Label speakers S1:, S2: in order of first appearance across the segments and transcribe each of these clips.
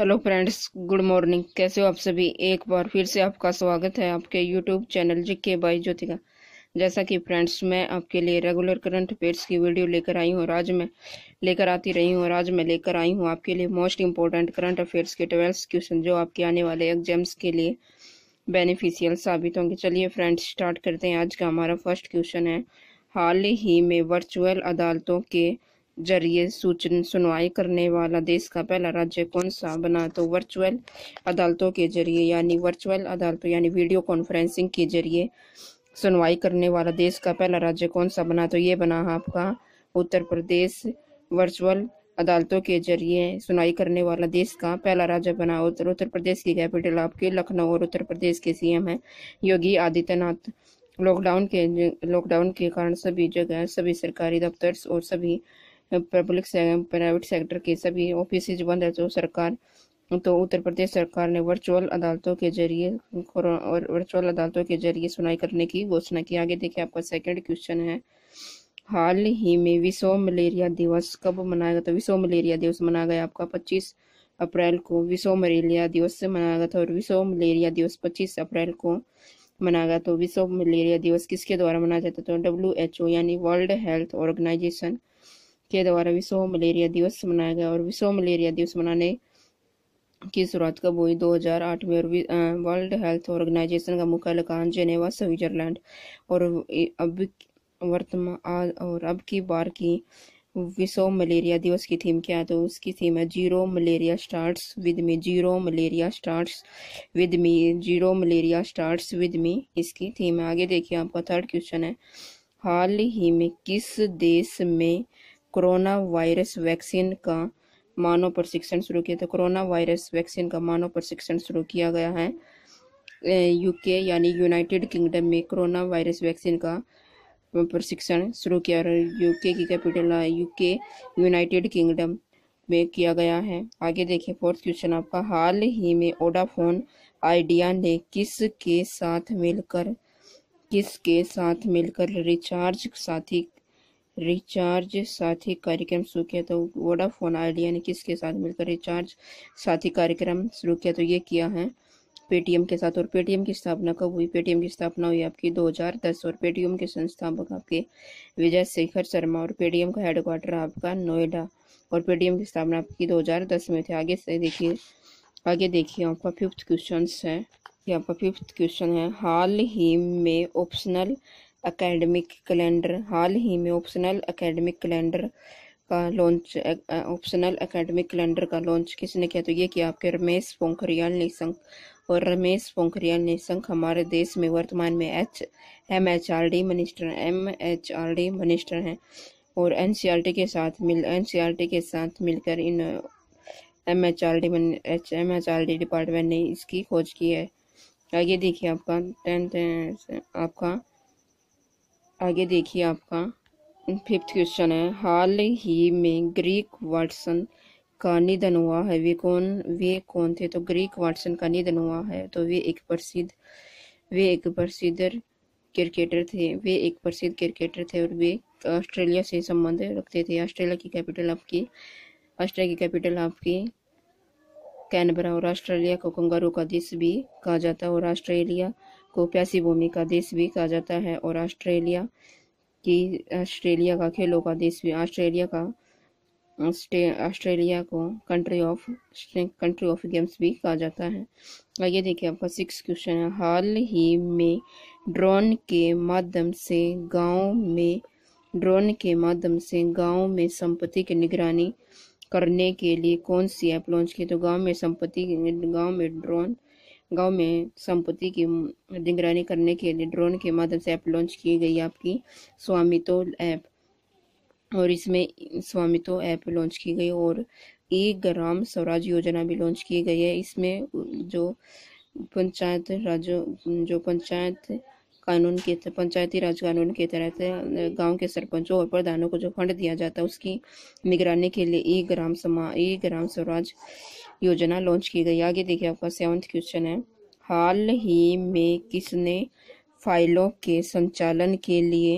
S1: hello friends good morning कैसे हो आप सभी एक बार फिर से आपका स्वागत है आपके यूट्यूब चैनल जी के बाई का जैसा कि फ्रेंड्स मैं आपके लिए रेगुलर करंट अफेयर्स की वीडियो लेकर आई हूँ और आज मैं लेकर आती रही हूँ और आज मैं लेकर आई हूँ आपके लिए मोस्ट इंपॉर्टेंट करंट अफेयर्स के ट्वेल्थ क्वेश्चन जो आपके आने वाले एग्जाम्स के लिए बेनिफिशियल साबित होंगे चलिए फ्रेंड्स स्टार्ट करते हैं आज का हमारा फर्स्ट क्वेश्चन है हाल ही में वर्चुअल अदालतों के जरिए सूचन सुनवाई करने वाला देश का पहला राज्य कौन सा बना तो वर्चुअल अदालतों के जरिए यानी वर्चुअल अदालतों यानी वीडियो कॉन्फ्रेंसिंग के जरिए सुनवाई करने वाला देश का पहला राज्य कौन सा बना तो ये बना आपका उत्तर प्रदेश वर्चुअल अदालतों के जरिए सुनवाई करने वाला देश का पहला राज्य बना उत्तर उत्तर प्रदेश की कैपिटल आपके लखनऊ और उत्तर प्रदेश के सीएम है योगी आदित्यनाथ लॉकडाउन के लॉकडाउन के कारण सभी जगह सभी सरकारी दफ्तर और सभी पब्लिक प्राइवेट सेक्टर के सभी ऑफिस बंद है तो सरकार तो उत्तर प्रदेश सरकार ने वर्चुअल अदालतों के जरिए और वर्चुअल अदालतों के जरिए सुनाई करने की घोषणा की आगे देखिए आपका सेकंड क्वेश्चन है हाल ही में विश्व मलेरिया दिवस कब मनाया गया था विश्व मलेरिया दिवस मनाया गया आपका 25 अप्रैल को विश्व मलेरिया दिवस मनाया गया था और विश्व मलेरिया दिवस 25 अप्रैल को मनाया गया तो विश्व मलेरिया दिवस किसके द्वारा मनाया जाता है तो डब्ल्यू यानी वर्ल्ड हेल्थ ऑर्गेनाइजेशन के द्वारा विश्व मलेरिया दिवस मनाया गया और विश्व मलेरिया दिवस मनाने की शुरुआत कब हुई 2008 में और वर्ल्ड हेल्थ ऑर्गेनाइजेशन का मुख्यालय कान जेनेवा स्विट्जरलैंड और अब वर्तमान और अब की बार की विश्व मलेरिया दिवस की थीम क्या है तो उसकी थीम है zero malaria starts with me zero malaria starts with me zero malaria starts with me इसकी थीम है आगे देखिए आपका थर्ड क्वेश्चन है हाल ही में किस देश में कोरोना वायरस वैक्सीन का मानव प्रशिक्षण शुरू किया तो कोरोना वायरस वैक्सीन का मानव प्रशिक्षण शुरू किया गया है यूके यानी यूनाइटेड किंगडम में कोरोना वायरस वैक्सीन का प्रशिक्षण शुरू किया और यूके की कैपिटल यूके यूनाइटेड किंगडम में किया गया है आगे देखिए फोर्थ क्वेश्चन आपका हाल ही में ओडाफोन आइडिया ने किस के साथ मिलकर किस के साथ मिलकर रिचार्ज साथी रिचार्ज साथी कार्यक्रम शुरू किया तो वोडाफोन आइडिया ने किसके साथ मिलकर रिचार्ज साथी कार्यक्रम शुरू किया तो ये किया है पेटीएम के साथ और पेटीएम की स्थापना कब हुई पेटीएम की स्थापना हुई आपकी 2010 और पेटीएम के संस्थापक आपके विजय शेखर शर्मा और पेटीएम का हेडक्वार्टर आपका नोएडा और पेटीएम की स्थापना आपकी 2010 में थी आगे से देखिए आगे देखिए आपका फिफ्थ क्वेश्चन है ये आपका फिफ्थ क्वेश्चन है हाल ही में ऑप्शनल अकेडमिक कैलेंडर हाल ही में ऑप्शनल अकेडमिक कैलेंडर का लॉन्च ऑप्शनल अकेडमिक कैलेंडर का लॉन्च किसने किया तो ये किया आपके रमेश पोखरियाल निशंक और रमेश पोखरियाल निशंक हमारे देश में वर्तमान में H M H R D minister M H R D minister हैं और एन सी आर टी के साथ मिल एन सी आर टी के साथ मिलकर इन M H R D H M H R D department ने इसकी खोज की है आगे देखिए आपका टेंथ आपका आगे देखिए आपका फिफ्थ क्वेश्चन है हाल ही में ग्रीक वाटसन का निधन हुआ है वे कौन वे कौन थे तो ग्रीक वाटसन का निधन हुआ है तो वे एक प्रसिद्ध वे एक प्रसिद्ध क्रिकेटर थे वे एक प्रसिद्ध क्रिकेटर थे और वे ऑस्ट्रेलिया से संबंध रखते थे ऑस्ट्रेलिया की कैपिटल आपकी ऑस्ट्रेलिया की कैपिटल आपकी कैनबरा और ऑस्ट्रेलिया को कंगारू का देश भी कहा जाता है और ऑस्ट्रेलिया को प्यासी भूमि का देश भी कहा जाता है और ऑस्ट्रेलिया की ऑस्ट्रेलिया का खेलों का देश भी ऑस्ट्रेलिया का ऑस्ट्रेलिया को country of country of games भी कहा जाता है आइए देखिए आपका सिक्स क्वेश्चन है हाल ही में ड्रोन के माध्यम से गांव में ड्रोन के माध्यम से गांव में संपत्ति की निगरानी करने के लिए कौन सी ऐप लॉन्च की तो गांव में संपत्ति गांव में ड्रोन गांव में संपत्ति की निगरानी करने के लिए ड्रोन के माध्यम से ऐप लॉन्च की गई आपकी स्वामित्व ऐप और इसमें स्वामित्व ऐप लॉन्च की गई और ई ग्राम स्वराज योजना भी लॉन्च की गई है इसमें जो पंचायत राज्यों जो पंचायत कानून के पंचायती राज कानून के तहत गांव के सरपंचों और प्रधानों को जो फंड दिया जाता है उसकी निगरानी के लिए ई ग्राम समा ई ग्राम स्वराज योजना लॉन्च की गई आगे देखिए आपका सेवंथ क्वेश्चन है हाल ही में किसने फाइलों के संचालन के लिए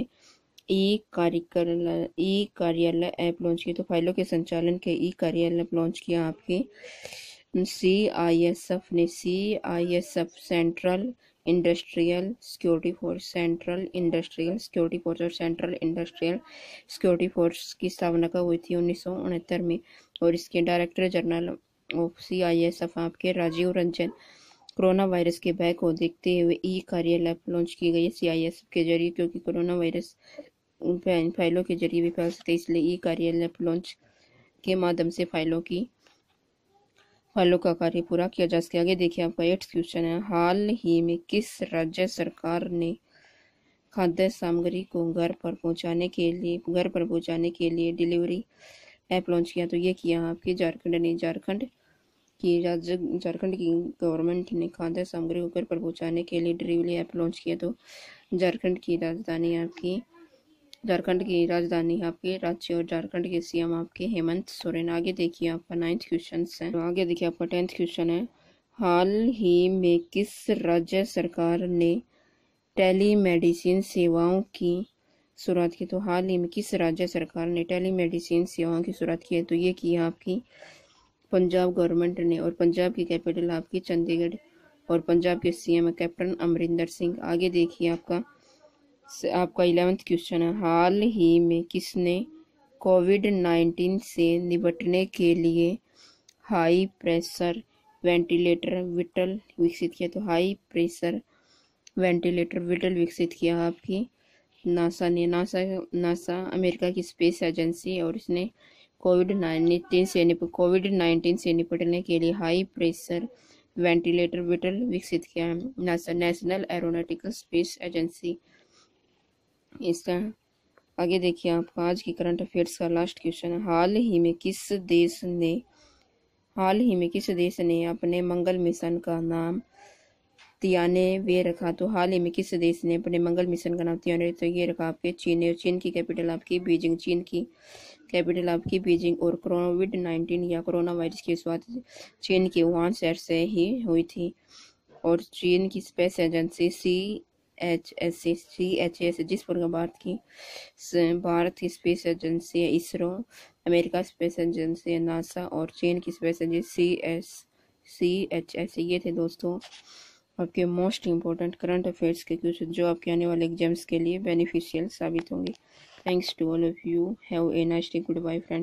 S1: ई कार्यालय ई कार्यालय ऐप लॉन्च की तो फाइलों के संचालन के ई कार्यालय ऐप लॉन्च किया आपके सी आई एस एफ ने C I S F central industrial security force central industrial security force और सेंट्रल इंडस्ट्रियल सिक्योरिटी फोर्स की स्थापना कब हुई थी उन्नीस में और इसके director general C I S F आपके राजीव रंजन कोरोना वायरस के भय को देखते हुए ई कार्य लैब लॉन्च की गई है सी आई एस एफ के जरिए क्योंकि कोरोना वायरस फाइलों के जरिए भी फैल सकते हैं इसलिए ई कार्य लैब लॉन्च के माध्यम से फाइलों की फाइलों का कार्य पूरा किया जा सके आगे देखिए आपका एट क्वेश्चन है हाल ही में किस राज्य सरकार ने खाद्य सामग्री को घर पर पहुंचाने के लिए घर पर पहुंचाने के लिए डिलीवरी ऐप लॉन्च किया तो ये किया आपके झारखंड ने झारखंड की राज्य झारखंड की गवर्नमेंट ने खाद्य सामग्री को घर पर पहुँचाने के लिए डिलीवरी ऐप लॉन्च किया तो झारखंड की राजधानी आपकी झारखंड की राजधानी आपके राज्य और झारखंड के सीएम आपके हेमंत सोरेन आगे देखिए आपका नाइन्थ क्वेश्चन है आगे देखिए आपका टेंथ क्वेश्चन है हाल ही में किस राज्य सरकार ने टेलीमेडिसिन सेवाओं की शुरुआत की तो हाल ही में किस राज्य सरकार ने टेली मेडिसिन सेवाओं की शुरुआत की है तो ये की आपकी पंजाब गवर्नमेंट ने और पंजाब की कैपिटल आपकी चंडीगढ़ और पंजाब के सीएम कैप्टन अमरिंदर सिंह आगे देखिए आपका आपका इलेवेंथ क्वेश्चन है हाल ही में किसने कोविड नाइन्टीन से निपटने के लिए हाई प्रेशर वेंटिलेटर विटल विकसित किया तो हाई प्रेशर वेंटिलेटर विटल विकसित किया आपकी नासा ने नासा नासा अमेरिका की स्पेस एजेंसी और इसने कोविड नाइन्टीन से निप कोविड नाइन्टीन से निपटने के लिए हाई प्रेशर वेंटिलेटर बिटल विकसित किया है NASA national aeronautical space agency इसका आगे देखिए आप आज की करंट अफेयर्स का लास्ट क्वेश्चन हाल ही में किस देश ने हाल ही में किस देश ने अपने मंगल मिशन का नाम ने वे रखा तो हाल ही में किस देश ने अपने मंगल मिशन का नाम ने तो ये रखा आपके चीन ने चीन की कैपिटल आपकी बीजिंग चीन की कैपिटल आपकी बीजिंग और कोविड नाइन्टीन या कोरोना वायरस की शुरुआत चीन के वुहान शहर से ही हुई थी और चीन की space agency C H S C H S जिस पर भारत की भारत की space agency ISRO America space agency NASA और चीन की space agency C S C H S ये थे दोस्तों आपके मोस्ट इंपॉर्टेंट करंट अफेयर्स के क्वेश्चन जो आपके आने वाले एग्जाम्स के लिए बेनिफिशियल साबित होंगे thanks to all of you have a nice day goodbye friends